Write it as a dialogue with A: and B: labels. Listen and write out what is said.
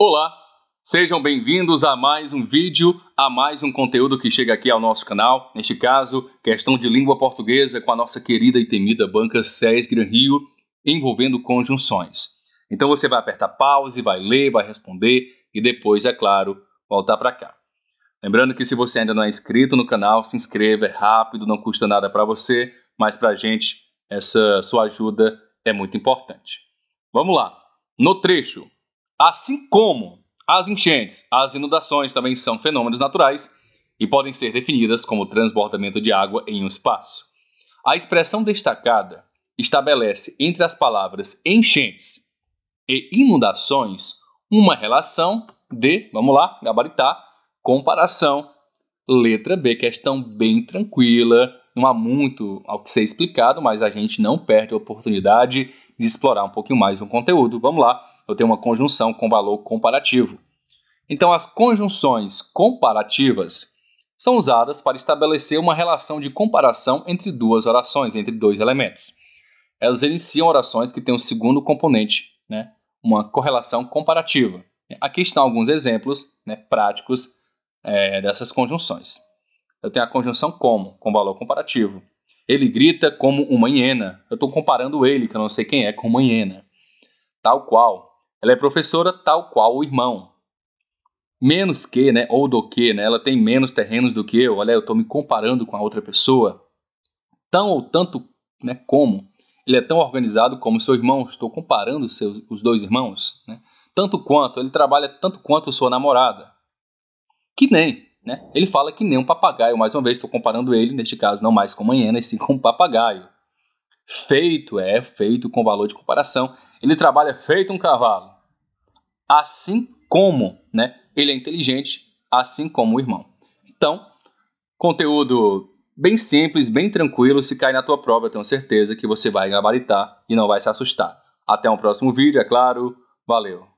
A: Olá, sejam bem-vindos a mais um vídeo, a mais um conteúdo que chega aqui ao nosso canal. Neste caso, questão de língua portuguesa com a nossa querida e temida banca SES Gran Rio, envolvendo conjunções. Então você vai apertar pause, vai ler, vai responder e depois, é claro, voltar para cá. Lembrando que se você ainda não é inscrito no canal, se inscreva, é rápido, não custa nada para você, mas para a gente essa sua ajuda é muito importante. Vamos lá. No trecho, Assim como as enchentes, as inundações também são fenômenos naturais e podem ser definidas como transbordamento de água em um espaço. A expressão destacada estabelece entre as palavras enchentes e inundações uma relação de, vamos lá, gabaritar, comparação. Letra B, questão bem tranquila, não há muito ao que ser explicado, mas a gente não perde a oportunidade de explorar um pouquinho mais o conteúdo. Vamos lá eu tenho uma conjunção com valor comparativo. Então, as conjunções comparativas são usadas para estabelecer uma relação de comparação entre duas orações, entre dois elementos. Elas iniciam orações que têm um segundo componente, né, uma correlação comparativa. Aqui estão alguns exemplos né, práticos é, dessas conjunções. Eu tenho a conjunção como, com valor comparativo. Ele grita como uma hiena. Eu estou comparando ele, que eu não sei quem é, com uma hiena. Tal qual, ela é professora tal qual o irmão. Menos que, né, ou do que, né, ela tem menos terrenos do que eu, olha, eu estou me comparando com a outra pessoa. Tão ou tanto né, como. Ele é tão organizado como seu irmão, estou comparando seus, os dois irmãos. Né? Tanto quanto, ele trabalha tanto quanto sua namorada. Que nem, né? Ele fala que nem um papagaio, mais uma vez estou comparando ele, neste caso não mais com a hiena, e sim com um papagaio. Feito, é, feito com valor de comparação. Ele trabalha feito um cavalo assim como né, ele é inteligente, assim como o irmão. Então, conteúdo bem simples, bem tranquilo. Se cair na tua prova, eu tenho certeza que você vai gabaritar e não vai se assustar. Até um próximo vídeo, é claro. Valeu!